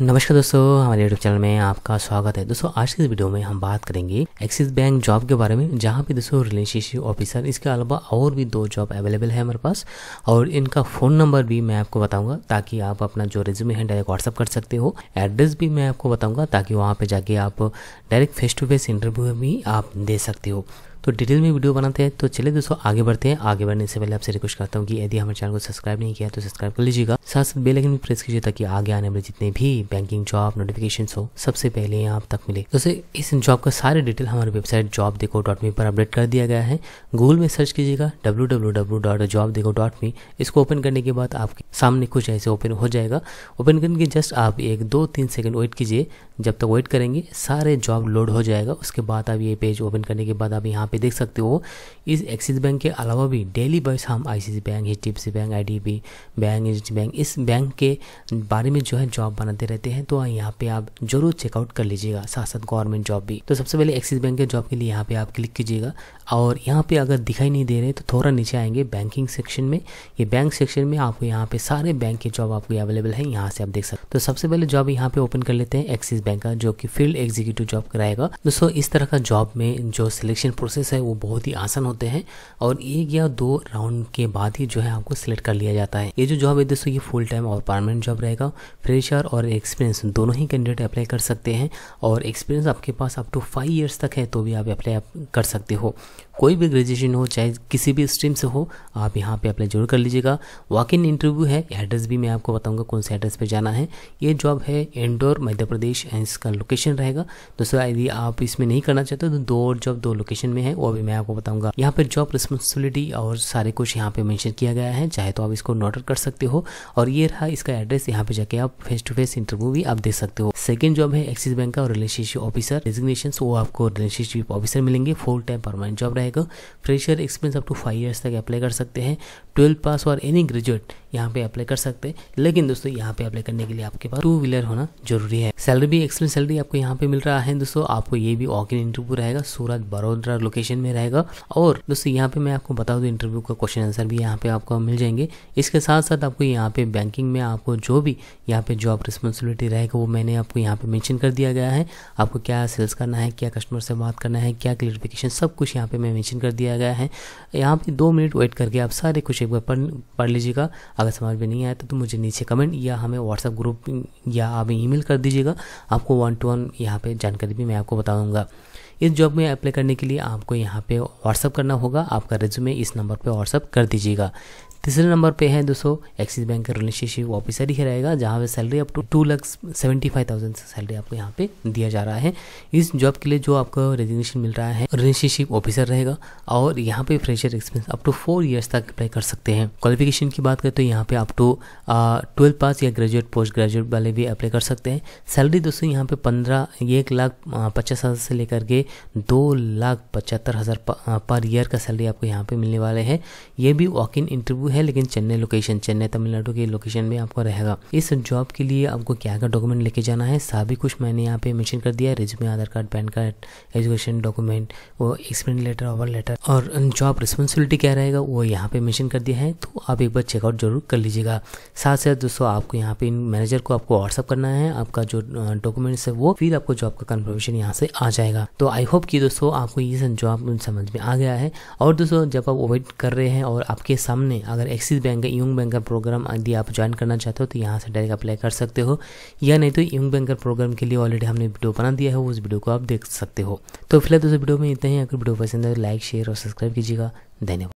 नमस्कार दोस्तों हमारे यूट्यूब चैनल में आपका स्वागत है दोस्तों आज के इस वीडियो में हम बात करेंगे एक्सिस बैंक जॉब के बारे में जहाँ पे दोस्तों रिलेशनशिप ऑफिसर इसके अलावा और भी दो जॉब अवेलेबल है हमारे पास और इनका फ़ोन नंबर भी मैं आपको बताऊंगा ताकि आप अपना जो रिज्यूमे है डायरेक्ट व्हाट्सअप कर सकते हो एड्रेस भी मैं आपको बताऊँगा ताकि वहाँ पर जाके आप direct face to face interview भी आप दे सकते हो तो डिटेल में वीडियो बनाते हैं तो चले दोस्तों आगे बढ़ते हैं आगे बढ़ने से पहले आपसे रिक्वेस्ट करता हूँ कि यदि हमारे चैनल को सब्सक्राइब नहीं किया तो सब्सक्राइब कर लीजिएगा साथ साथ बेलाइकन भी प्रेस कीजिए ताकि आगे आने वाले जितने भी बैंकिंग जॉब नोटिफिकेशन हो सबसे पहले यहाँ आप तक मिले दोस्तों इस जॉब का सारे डिटेल हमारे website job Dekho dot me पर अपडेट कर दिया गया है गूगल में सर्च कीजिएगा W W W dot job Dekho dot me इसको ओपन करने के बाद आपके सामने कुछ ऐसे ओपन हो जाएगा ओपन करने के जस्ट आप एक दो तीन सेकंड वेट कीजिए जब तक वेट करेंगे सारे जॉब लोड हो जाएगा उसके बाद आप ये पेज ओपन करने के बाद आप यहाँ पे देख सकते हो इस एक्सिस बैंक के अलावा भी डेली वाइज हम I bank H D bank I bank H bank इस बैंक के बारे में जो है जॉब बनाते रहते हैं तो यहाँ पे आप जरूर चेकआउट कर लीजिएगा साथ साथ गवर्नमेंट जॉब भी तो सबसे पहले एक्सिस बैंक के जॉब के लिए यहाँ पे आप क्लिक कीजिएगा और यहाँ पे अगर दिखाई नहीं दे रहे तो थोड़ा नीचे आएंगे बैंकिंग सेक्शन में ये बैंक सेक्शन में आपको यहाँ पे सारे बैंक के जॉब आपको अवेलेबल है यहाँ से आप देख सकते तो सबसे पहले जॉब यहाँ पे ओपन कर लेते हैं एक्सिस बैंक का जो कि फील्ड एग्जीक्यूटिव जॉब कराएगा दोस्तों इस तरह का जॉब में जो सिलेक्शन प्रोसेस प्रोसेस है वो बहुत ही आसान होते हैं और एक या दो राउंड के बाद ही जो है आपको सिलेक्ट कर लिया जाता है ये जो जॉब है दोस्तों ये फुल टाइम और परमानेंट जॉब रहेगा फ्रेशर और एक्सपीरियंस दोनों ही कैंडिडेट अप्लाई कर सकते हैं और एक्सपीरियंस आपके पास अप टू फाइव ईयर्स तक है तो भी आप अप्लाई कर सकते हो कोई भी ग्रेजुएशन हो चाहे किसी भी स्ट्रीम से हो आप यहाँ पे अप्लाई जरूर कर लीजिएगा वॉक इन इंटरव्यू है एड्रेस भी मैं आपको बताऊंगा कौन से एड्रेस पर जाना है ये जॉब है इंडोर मध्य प्रदेश एंड इसका लोकेशन रहेगा दोस्तों यदि आप इसमें नहीं करना चाहते तो दो जॉब दो लोकेशन में है हैं वो अभी मैं आपको बताऊंगा यहाँ पर जॉब रिस्पॉन्सिबिलिटी और सारे कुछ यहाँ पे मेंशन किया गया है चाहे तो आप इसको नोट कर सकते हो और ये रहा इसका एड्रेस यहाँ पे जाके आप फेस टू फेस इंटरव्यू भी आप दे सकते हो सेकेंड जॉब है एक्सिस बैंक का रिलेशनशिप ऑफिसर डिजिग्नेशन वो आपको रिलेशनशिप ऑफिसर मिलेंगे फुल टाइम परमानेंट जॉब रहेगा fresher experience up to five years तक अप्लाई कर सकते हैं ट्वेल्थ पास और एनी ग्रेजुएट यहाँ पे अप्लाई कर सकते हैं लेकिन दोस्तों यहाँ पे अप्लाई करने के लिए आपके पास टू व्हीलर होना जरूरी है सैलरी भी एक्सलेंट सैलरी आपको यहाँ पे मिल रहा है दोस्तों आपको ये भी ऑक इन इंटरव्यू रहेगा सूरत बड़ोदरा लोकेशन में रहेगा और दोस्तों यहाँ पे मैं आपको बता दूँ इंटरव्यू का क्वेश्चन आंसर भी यहाँ पे आपको मिल जाएंगे इसके साथ साथ आपको यहाँ पे बैंकिंग में आपको जो भी यहाँ पे जॉब रिस्पॉन्सिबिलिटी रहेगा वो मैंने आपको यहाँ पे मैंशन कर दिया गया है आपको क्या सेल्स करना है क्या कस्टमर से बात करना है क्या क्लियरिफिकेशन सब कुछ यहाँ पे मैं मैंशन कर दिया गया है यहाँ पे दो मिनट वेट करके आप सारे कुछ एक बार पढ़ पढ़ लीजिएगा अगर समझ में नहीं आया तो, तो मुझे नीचे कमेंट या हमें व्हाट्सअप ग्रुप या आप ई कर दीजिएगा दूंगा आपको वन टू वन यहाँ पे जानकारी भी मैं आपको बता दूंगा इस जॉब में अप्लाई करने के लिए आपको यहाँ पे व्हाट्सअप करना होगा आपका रिज्यूमे इस नंबर पे व्हाट्सअप कर दीजिएगा तीसरे नंबर पे है दोस्तों एक्सिस बैंक का रिलेशनशिप ऑफिसर ही रहेगा जहाँ पे salary up to two lakh seventy five thousand salary आपको यहाँ पे दिया जा रहा है इस जॉब के लिए जो आपको रेजिग्नेशन मिल रहा है रिलेशनशिप ऑफिसर रहेगा और यहाँ पे fresher experience up to four years तक अप्लाई कर सकते हैं क्वालिफिकेशन की बात करें तो यहाँ पे आप टू ट्वेल्थ पास या ग्रेजुएट पोस्ट ग्रेजुएट वाले भी अप्लाई कर सकते हैं सैलरी दोस्तों यहाँ पे पंद्रह एक लाख पचास हज़ार से लेकर के दो लाख पचहत्तर हज़ार पर ईयर का सैलरी आपको यहाँ पे मिलने वाले हैं ये भी वॉक इन इंटरव्यू है लेकिन चेन्नई लोकेशन चेन्नई तमिलनाडु के लोकेशन में आपको रहेगा इस जॉब के लिए आपको क्या क्या डॉक्यूमेंट लेके जाना है सभी कुछ मैंने यहाँ पे मैंशन कर दिया resume Aadhaar card PAN card education document वो एक्सपेंड लेटर ऑवर लेटर और जॉब रिस्पॉन्सिबिलिटी क्या रहेगा वो यहाँ पे मैंशन कर दिया है तो आप एक बार चेकआउट जरूर कर लीजिएगा साथ साथ दोस्तों आपको यहाँ पे मैनेजर को आपको व्हाट्सअप करना है आपका जो डॉक्यूमेंट्स है वो फिर आपको जॉब का कन्फर्मेशन यहाँ से आ जाएगा तो आई होप कि दोस्तों आपको ये जॉब समझ में आ गया है और दोस्तों जब आप वेट कर रहे हैं और आपके सामने अगर अगर Axis bank young banker program प्रोग्राम यदि आप ज्वाइन करना चाहते हो तो यहाँ से डायरेक्ट अप्लाई कर सकते हो या नहीं तो यंग बैंकर प्रोग्राम के लिए ऑलरेडी हमने वीडियो बना दिया है उस वीडियो को आप देख सकते हो तो फिलहाल दोस्तों वीडियो में इतना ही अगर वीडियो पसंद है लाइक शेयर और सब्सक्राइब कीजिएगा धन्यवाद